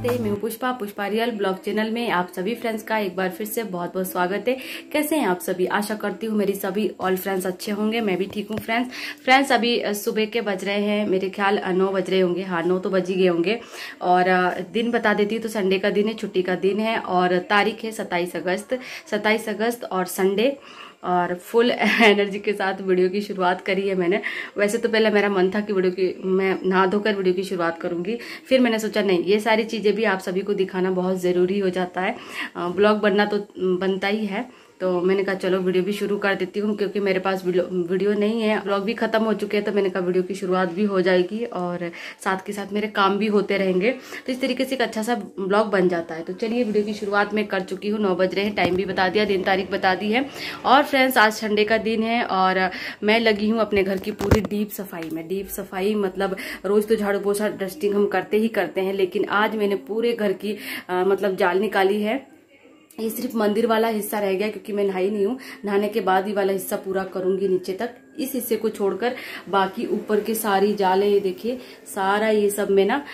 नमस्ते मैं हूँ Pushpa Pushpa real blog channel में आप सभी फ्रेंड्स का एक बार फिर से बहुत बहुत स्वागत है कैसे हैं आप सभी आशा करती हूँ मेरी सभी ऑल फ्रेंड्स अच्छे होंगे मैं भी ठीक हूँ फ्रेंड्स फ्रेंड्स अभी सुबह के बज रहे हैं मेरे ख्याल नौ बज रहे होंगे हाँ नौ तो बज ही गए होंगे और दिन बता देती हूँ तो संडे का दिन है छुट्टी का दिन है और तारीख है सत्ताईस अगस्त सत्ताईस अगस्त और संडे और फुल एनर्जी के साथ वीडियो की शुरुआत करी है मैंने वैसे तो पहले मेरा मन था कि वीडियो की मैं नहा धोकर वीडियो की शुरुआत करूँगी फिर मैंने सोचा नहीं ये सारी चीज़ें भी आप सभी को दिखाना बहुत ज़रूरी हो जाता है ब्लॉग बनना तो बनता ही है तो मैंने कहा चलो वीडियो भी शुरू कर देती हूँ क्योंकि मेरे पास वीडियो नहीं है ब्लॉग भी खत्म हो चुके हैं तो मैंने कहा वीडियो की शुरुआत भी हो जाएगी और साथ के साथ मेरे काम भी होते रहेंगे तो इस तरीके से एक अच्छा सा ब्लॉग बन जाता है तो चलिए वीडियो की शुरुआत मैं कर चुकी हूँ नौ बज रहे हैं टाइम भी बता दिया दिन तारीख बता दी है और फ्रेंड्स आज संडे का दिन है और मैं लगी हूँ अपने घर की पूरी डीप सफाई में डीप सफाई मतलब रोज तो झाड़ू पोछा डस्टिंग हम करते ही करते हैं लेकिन आज मैंने पूरे घर की मतलब जाल निकाली है ये सिर्फ मंदिर वाला हिस्सा रह गया क्योंकि मैं नहाई नहीं हूँ नहाने के बाद ही वाला हिस्सा पूरा करूंगी नीचे तक इस हिस्से को छोड़कर बाकी ऊपर के सारी जाले देखिए सारा ये सब मैं ना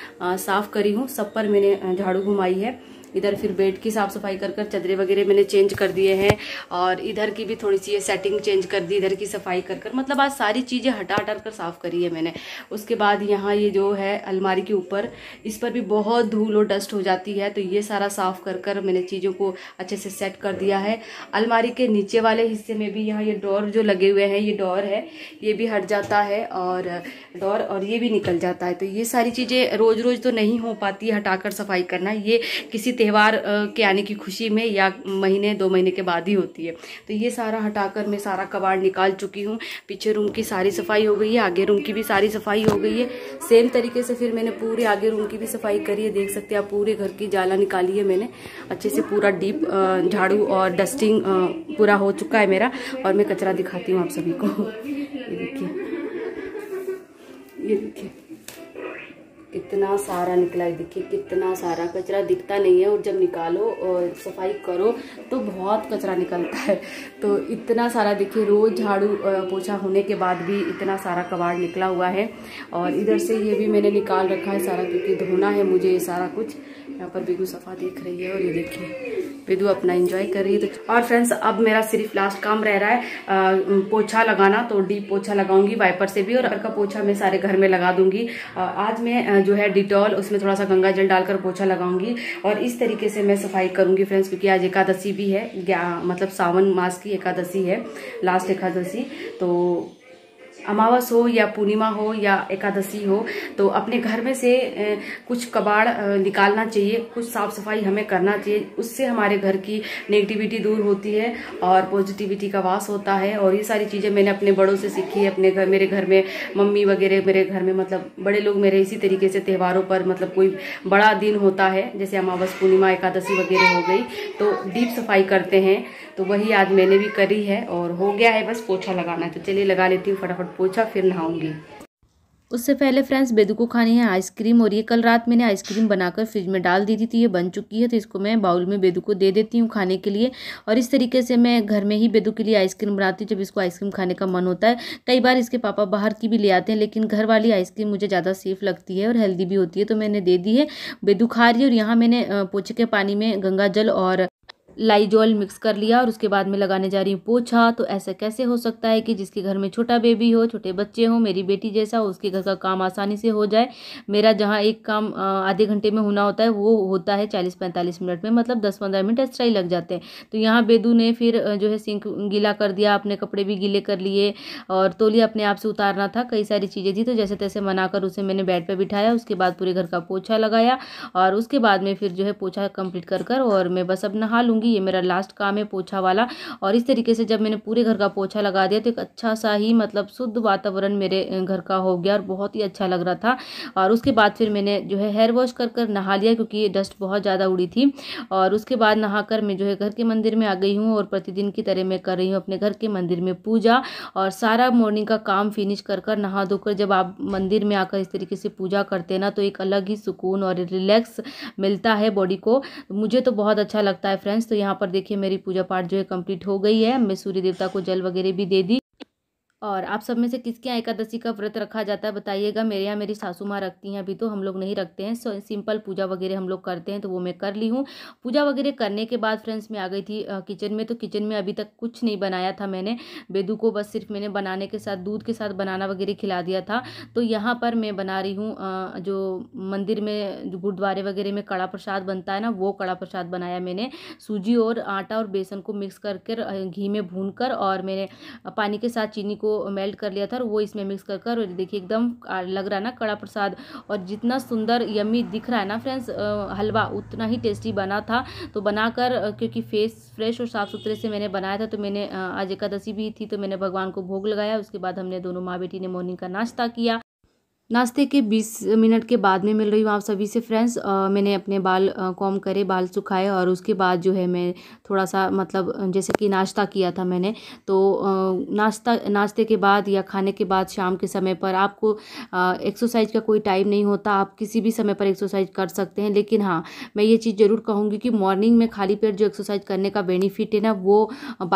साफ करी हूँ सब पर मैंने झाड़ू घुमाई है इधर फिर बेड की साफ़ सफाई कर कर चदरे वगैरह मैंने चेंज कर दिए हैं और इधर की भी थोड़ी सी ये सेटिंग चेंज कर दी इधर की सफाई कर कर मतलब आज सारी चीज़ें हटा हटा कर साफ़ करी है मैंने उसके बाद यहाँ ये जो है अलमारी के ऊपर इस पर भी बहुत धूल और डस्ट हो जाती है तो ये सारा साफ़ कर कर मैंने चीज़ों को अच्छे से सेट कर दिया है अलमारी के नीचे वाले हिस्से में भी यहाँ ये डोर जो लगे हुए हैं ये डोर है ये भी हट जाता है और डोर और ये भी निकल जाता है तो ये सारी चीज़ें रोज़ रोज़ तो नहीं हो पाती हटाकर सफाई करना ये किसी त्यौहार के आने की खुशी में या महीने दो महीने के बाद ही होती है तो ये सारा हटाकर मैं सारा कबाड़ निकाल चुकी हूँ पीछे रूम की सारी सफाई हो गई है आगे रूम की भी सारी सफाई हो गई है सेम तरीके से फिर मैंने पूरे आगे रूम की भी सफाई करी है देख सकते हैं आप पूरे घर की जाला निकाली है मैंने अच्छे से पूरा डीप झाड़ू और डस्टिंग पूरा हो चुका है मेरा और मैं कचरा दिखाती हूँ आप सभी को ये देखिए ये देखिए इतना सारा निकला है देखिए कितना सारा कचरा दिखता नहीं है और जब निकालो और सफाई करो तो बहुत कचरा निकलता है तो इतना सारा देखिए रोज़ झाड़ू पोछा होने के बाद भी इतना सारा कबाड़ निकला हुआ है और इधर से ये भी मैंने निकाल रखा है सारा क्योंकि धोना है मुझे ये सारा कुछ यहाँ पर बेगू सफ़ा देख रही है और ये देखिए बिदू अपना एंजॉय कर रही है तो और फ्रेंड्स अब मेरा सिर्फ लास्ट काम रह रहा है पोछा लगाना तो डीप पोछा लगाऊंगी वाइपर से भी और घर का पोछा मैं सारे घर में लगा दूंगी आज मैं जो है डिटॉल उसमें थोड़ा सा गंगा जल डालकर पोछा लगाऊंगी और इस तरीके से मैं सफाई करूंगी फ्रेंड्स क्योंकि आज एकादशी भी है मतलब सावन मास की एकादशी है लास्ट एकादशी तो अमावस हो या पूर्णिमा हो या एकादशी हो तो अपने घर में से कुछ कबाड़ निकालना चाहिए कुछ साफ सफाई हमें करना चाहिए उससे हमारे घर की नेगेटिविटी दूर होती है और पॉजिटिविटी का वास होता है और ये सारी चीज़ें मैंने अपने बड़ों से सीखी है अपने घर मेरे घर में मम्मी वगैरह मेरे घर में मतलब बड़े लोग मेरे इसी तरीके से त्यौहारों पर मतलब कोई बड़ा दिन होता है जैसे अमावस पूर्णिमा एकादशी वगैरह हो गई तो डीप सफाई करते हैं तो वही आज मैंने भी करी है और हो गया है बस पोछा लगाना तो चलिए लगा लेती हूँ फटाफट पोछा फिर नहाऊंगी उससे पहले फ्रेंड्स बेदू को खानी है आइसक्रीम और ये कल रात मैंने आइसक्रीम बनाकर फ्रिज में डाल दी थी तो ये बन चुकी है तो इसको मैं बाउल में बेदू को दे देती हूँ खाने के लिए और इस तरीके से मैं घर में ही बेदू के लिए आइसक्रीम बनाती हूँ जब इसको आइसक्रीम खाने का मन होता है कई बार इसके पापा बाहर की भी ले आते हैं लेकिन घर वाली आइसक्रीम मुझे ज़्यादा सेफ लगती है और हेल्दी भी होती है तो मैंने दे दी है बेदू खा रही है और यहाँ मैंने पोछे के पानी में गंगा जल और लाइजॉल मिक्स कर लिया और उसके बाद में लगाने जा रही हूँ पोछा तो ऐसा कैसे हो सकता है कि जिसके घर में छोटा बेबी हो छोटे बच्चे हो मेरी बेटी जैसा हो उसके घर का काम आसानी से हो जाए मेरा जहाँ एक काम आधे घंटे में होना होता है वो होता है चालीस पैंतालीस मिनट में मतलब दस पंद्रह मिनट एक्स्ट्रा ही लग जाते हैं तो यहाँ बेदू ने फिर जो है सिंक गीला कर दिया अपने कपड़े भी गीले कर लिए और तोलिया अपने आप से उतारना था कई सारी चीज़ें थी तो जैसे तैसे मना कर उसे मैंने बेड पर बिठाया उसके बाद पूरे घर का पोछा लगाया और उसके बाद में फिर जो है पोछा कंप्लीट कर कर और मैं बस अब नहा लूँगी लूँगी ये मेरा लास्ट काम है पोछा वाला और इस तरीके से जब मैंने पूरे घर का पोछा लगा दिया तो एक अच्छा सा ही मतलब शुद्ध वातावरण मेरे घर का हो गया और बहुत ही अच्छा लग रहा था और उसके बाद फिर मैंने जो है हेयर वॉश कर कर नहा लिया क्योंकि ये डस्ट बहुत ज़्यादा उड़ी थी और उसके बाद नहा कर मैं जो है घर के मंदिर में आ गई हूँ और प्रतिदिन की तरह मैं कर रही हूँ अपने घर के मंदिर में पूजा और सारा मॉर्निंग का काम फिनिश कर कर नहा धोकर जब आप मंदिर में आकर इस तरीके से पूजा करते हैं ना तो एक अलग ही सुकून और रिलैक्स मिलता है बॉडी को मुझे तो बहुत अच्छा लगता है फ्रेंड्स तो तो यहाँ पर देखिए मेरी पूजा पाठ जो है कंप्लीट हो गई है मैं सूर्य देवता को जल वगैरह भी दे दी और आप सब में से किसके यहाँ एकादशी का व्रत रखा जाता है बताइएगा मेरे यहाँ मेरी सासू माँ रखती हैं अभी तो हम लोग नहीं रखते हैं सिंपल पूजा वगैरह हम लोग करते हैं तो वो मैं कर ली हूँ पूजा वगैरह करने के बाद फ्रेंड्स मैं आ गई थी किचन में तो किचन में अभी तक कुछ नहीं बनाया था मैंने बेदू को बस सिर्फ मैंने बनाने के साथ दूध के साथ बनाना वगैरह खिला दिया था तो यहाँ पर मैं बना रही हूँ जो मंदिर में गुरुद्वारे वगैरह में कड़ा प्रसाद बनता है ना वो कड़ा प्रसाद बनाया मैंने सूजी और आटा और बेसन को मिक्स करके घी में भून कर और मैंने पानी के साथ चीनी को मेल्ट कर लिया था और वो इसमें मिक्स कर कर देखिए एकदम लग रहा है ना कड़ा प्रसाद और जितना सुंदर यमी दिख रहा है ना फ्रेंड्स हलवा उतना ही टेस्टी बना था तो बनाकर क्योंकि फेस फ्रेश और साफ़ सुथरे से मैंने बनाया था तो मैंने आज एकादशी भी थी तो मैंने भगवान को भोग लगाया उसके बाद हमने दोनों माँ बेटी ने मॉर्निंग का नाश्ता किया नाश्ते के 20 मिनट के बाद में मिल रही हूँ आप सभी से फ्रेंड्स मैंने अपने बाल कॉम करे बाल सुखाए और उसके बाद जो है मैं थोड़ा सा मतलब जैसे कि नाश्ता किया था मैंने तो नाश्ता नाश्ते के बाद या खाने के बाद शाम के समय पर आपको एक्सरसाइज का कोई टाइम नहीं होता आप किसी भी समय पर एक्सरसाइज कर सकते हैं लेकिन हाँ मैं ये चीज़ ज़रूर कहूँगी कि मॉर्निंग में खाली पेट जो एक्सरसाइज करने का बेनिफिट है ना वो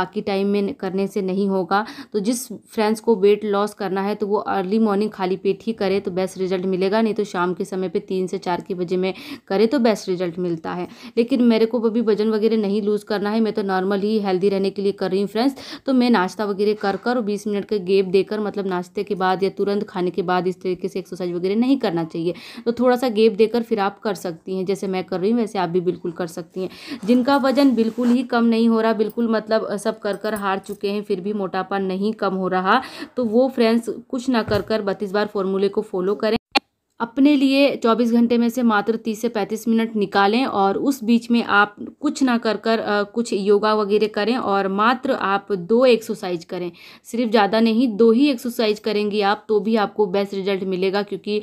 बाकी टाइम में करने से नहीं होगा तो जिस फ्रेंड्स को वेट लॉस करना है तो वो अर्ली मॉर्निंग खाली पेट ही करें करें तो बेस्ट रिजल्ट मिलेगा नहीं तो शाम के समय पर तीन से चार के बजे में करें तो बेस्ट रिजल्ट मिलता है लेकिन मेरे को अभी वजन वगैरह नहीं लूज़ करना है मैं तो नॉर्मल ही हेल्दी रहने के लिए कर रही हूँ फ्रेंड्स तो मैं नाश्ता वगैरह कर कर बीस मिनट का गेप देकर मतलब नाश्ते के बाद या तुरंत खाने के बाद इस तरीके से एक्सरसाइज वगैरह नहीं करना चाहिए तो थोड़ा सा गेप देकर फिर आप कर सकती हैं जैसे मैं कर रही हूँ वैसे आप भी बिल्कुल कर सकती हैं जिनका वजन बिल्कुल ही कम नहीं हो रहा बिल्कुल मतलब सब कर कर हार चुके हैं फिर भी मोटापा नहीं कम हो रहा तो वो फ्रेंड्स कुछ ना कर कर बत्तीस बार फॉर्मूले को फॉलो करें अपने लिए 24 घंटे में से मात्र 30 से 35 मिनट निकालें और उस बीच में आप कुछ ना कर कर कुछ योगा वगैरह करें और मात्र आप दो एक्सरसाइज करें सिर्फ ज़्यादा नहीं दो ही एक्सरसाइज करेंगी आप तो भी आपको बेस्ट रिजल्ट मिलेगा क्योंकि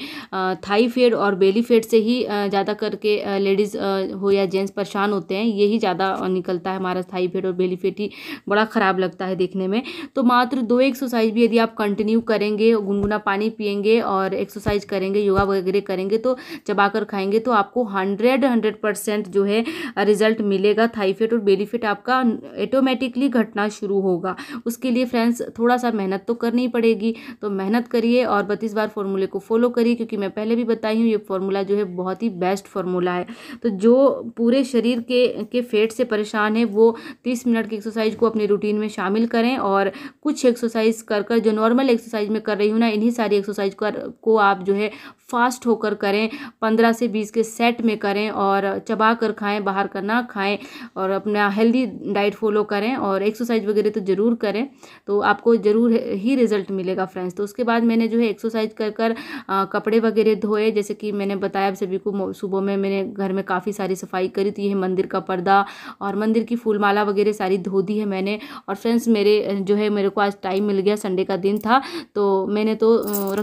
थाई फेड और बेली फेड से ही ज़्यादा करके लेडीज़ हो या जेंट्स परेशान होते हैं यही ज़्यादा निकलता है हमारा थाई फेड और बेली फेड ही बड़ा ख़राब लगता है देखने में तो मात्र दो एक्सरसाइज भी यदि आप कंटिन्यू करेंगे गुनगुना पानी पियेंगे और एक्सरसाइज करेंगे योगा वगैरह करेंगे तो चबाकर खाएंगे तो आपको हंड्रेड हंड्रेड परसेंट जो है रिजल्ट मिलेगा थाईफेट और बेलीफेट आपका ऑटोमेटिकली घटना शुरू होगा उसके लिए फ्रेंड्स थोड़ा सा मेहनत तो करनी पड़ेगी तो मेहनत करिए और बत्तीस बार फॉर्मूले को फॉलो करिए क्योंकि मैं पहले भी बताई हूँ ये फॉर्मूला जो है बहुत ही बेस्ट फॉर्मूला है तो जो पूरे शरीर के के फेट से परेशान है वो तीस मिनट की एक्सरसाइज को अपने रूटीन में शामिल करें और कुछ एक्सरसाइज कर कर जो नॉर्मल एक्सरसाइज में कर रही हूँ ना इन्हीं सारी एक्सरसाइज कर को आप जो है फास्ट होकर करें पंद्रह से बीस के सेट में करें और चबा कर खाएँ बाहर का ना खाएँ और अपना हेल्दी डाइट फॉलो करें और एक्सरसाइज वगैरह तो ज़रूर करें तो आपको ज़रूर ही रिज़ल्ट मिलेगा फ्रेंड्स तो उसके बाद मैंने जो है एक्सरसाइज कर कर आ, कपड़े वगैरह धोए जैसे कि मैंने बताया आप सभी को सुबह में मैंने घर में काफ़ी सारी सफाई करी थी है मंदिर का पर्दा और मंदिर की फूलमाला वगैरह सारी धो दी है मैंने और फ्रेंड्स मेरे जो है मेरे को आज टाइम मिल गया संडे का दिन था तो मैंने तो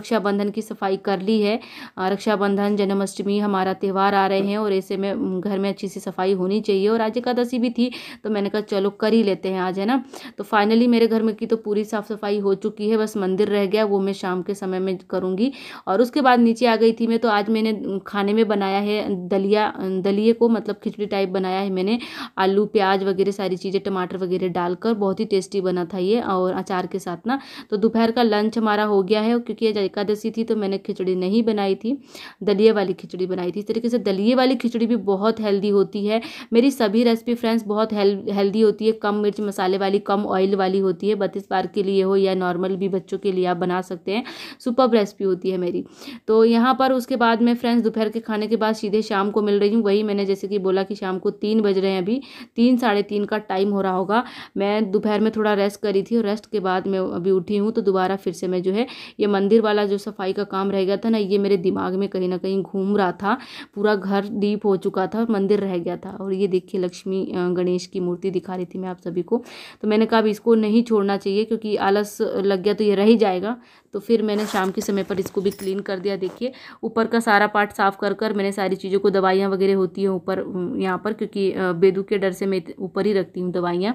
रक्षाबंधन की सफाई कर ली है रक्षाबंधन जन्माष्टमी हमारा त्यौहार आ रहे हैं और ऐसे में घर में अच्छी सी सफाई होनी चाहिए और आज एकादशी भी थी तो मैंने कहा चलो कर ही लेते हैं आज है ना तो फाइनली मेरे घर में की तो पूरी साफ़ सफाई हो चुकी है बस मंदिर रह गया वो मैं शाम के समय में करूँगी और उसके बाद नीचे आ गई थी मैं तो आज मैंने खाने में बनाया है दलिया दलिए को मतलब खिचड़ी टाइप बनाया है मैंने आलू प्याज वगैरह सारी चीज़ें टमाटर वगैरह डालकर बहुत ही टेस्टी बना था ये और अचार के साथ ना तो दोपहर का लंच हमारा हो गया है क्योंकि आज एकादशी थी तो मैंने खिचड़ी नहीं बनाई बनाई थी दलिए वाली खिचड़ी बनाई थी इस तरीके से दलिए वाली खिचड़ी भी बहुत हेल्दी होती है मेरी सभी रेसिपी फ्रेंड्स बहुत हेल्दी होती है कम मिर्च मसाले वाली कम ऑयल वाली होती है बत्तीस बार के लिए हो या नॉर्मल भी बच्चों के लिए आप बना सकते हैं सुपर रेसिपी होती है मेरी तो यहाँ पर उसके बाद मैं फ्रेंड्स दोपहर के खाने के बाद सीधे शाम को मिल रही हूँ वही मैंने जैसे कि बोला कि शाम को तीन बज रहे हैं अभी तीन साढ़े तीन का टाइम हो रहा होगा मैं दोपहर में थोड़ा रेस्ट करी थी और रेस्ट के बाद मैं अभी उठी हूँ तो दोबारा फिर से मैं जो है ये मंदिर वाला जो सफाई का काम रह गया था ना ये मेरे दिमाग में कहीं ना कहीं घूम रहा था पूरा घर डीप हो चुका था और मंदिर रह गया था और ये देखिए लक्ष्मी गणेश की मूर्ति दिखा रही थी मैं आप सभी को तो मैंने कहा इसको नहीं छोड़ना चाहिए क्योंकि आलस लग गया तो ये रह ही जाएगा तो फिर मैंने शाम के समय पर इसको भी क्लीन कर दिया देखिए ऊपर का सारा पार्ट साफ कर कर मैंने सारी चीज़ों को दवाइयाँ वगैरह होती हैं ऊपर यहाँ पर क्योंकि बेदू के डर से मैं ऊपर ही रखती हूँ दवाइयाँ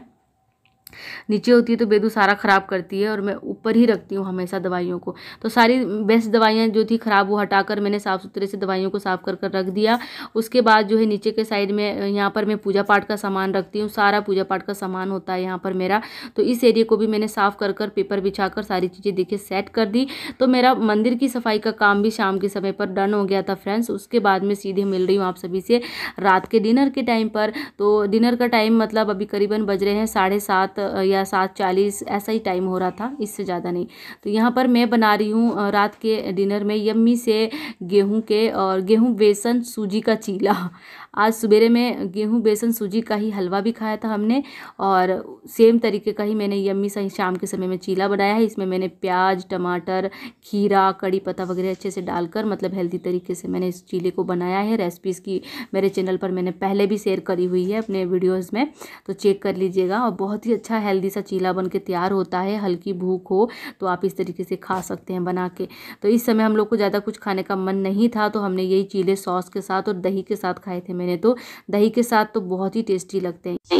नीचे होती है तो बेदू सारा ख़राब करती है और मैं ऊपर ही रखती हूँ हमेशा दवाइयों को तो सारी बेस्ट दवाइयाँ जो थी ख़राब वो हटाकर मैंने साफ़ सुथरे से दवाइयों को साफ़ कर कर रख दिया उसके बाद जो है नीचे के साइड में यहाँ पर मैं पूजा पाठ का सामान रखती हूँ सारा पूजा पाठ का सामान होता है यहाँ पर मेरा तो इस एरिया को भी मैंने साफ़ कर कर पेपर बिछा कर सारी चीज़ें देखे सेट कर दी तो मेरा मंदिर की सफाई का काम भी शाम के समय पर डन हो गया था फ्रेंड्स उसके बाद मैं सीधे मिल रही हूँ आप सभी से रात के डिनर के टाइम पर तो डिनर का टाइम मतलब अभी करीबन बज रहे हैं साढ़े सात या सात चालीस ऐसा ही टाइम हो रहा था इससे ज़्यादा नहीं तो यहाँ पर मैं बना रही हूँ रात के डिनर में यम्मी से गेहूँ के और गेहूँ बेसन सूजी का चीला आज सवेरे में गेहूँ बेसन सूजी का ही हलवा भी खाया था हमने और सेम तरीके का ही मैंने यम्मी सही शाम के समय में चीला बनाया है इसमें मैंने प्याज टमाटर खीरा कड़ी पत्ता वगैरह अच्छे से डालकर मतलब हेल्दी तरीके से मैंने इस चीले को बनाया है रेसिपी इसकी मेरे चैनल पर मैंने पहले भी शेयर करी हुई है अपने वीडियोज़ में तो चेक कर लीजिएगा और बहुत ही अच्छा हेल्दी सा चीला बन के तैयार होता है हल्की भूख हो तो आप इस तरीके से खा सकते हैं बना के तो इस समय हम लोग को ज़्यादा कुछ खाने का मन नहीं था तो हमने यही चीले सॉस के साथ और दही के साथ खाए थे मैंने मैंने तो दही के साथ तो बहुत ही टेस्टी लगते हैं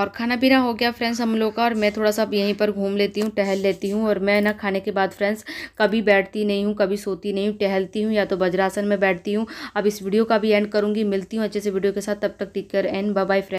और खाना पीना हो गया फ्रेंड्स हम लोग का और मैं थोड़ा सा यहीं पर घूम लेती हूँ टहल लेती हूँ और मैं ना खाने के बाद फ्रेंड्स कभी बैठती नहीं हूँ कभी सोती नहीं हूँ टहलती हूँ या तो वज्रासन में बैठती हूँ अब इस वीडियो का भी एंड करूँगी मिलती हूँ अच्छे से वीडियो के साथ तब तक टिक कर एंड बाय फ्रेंड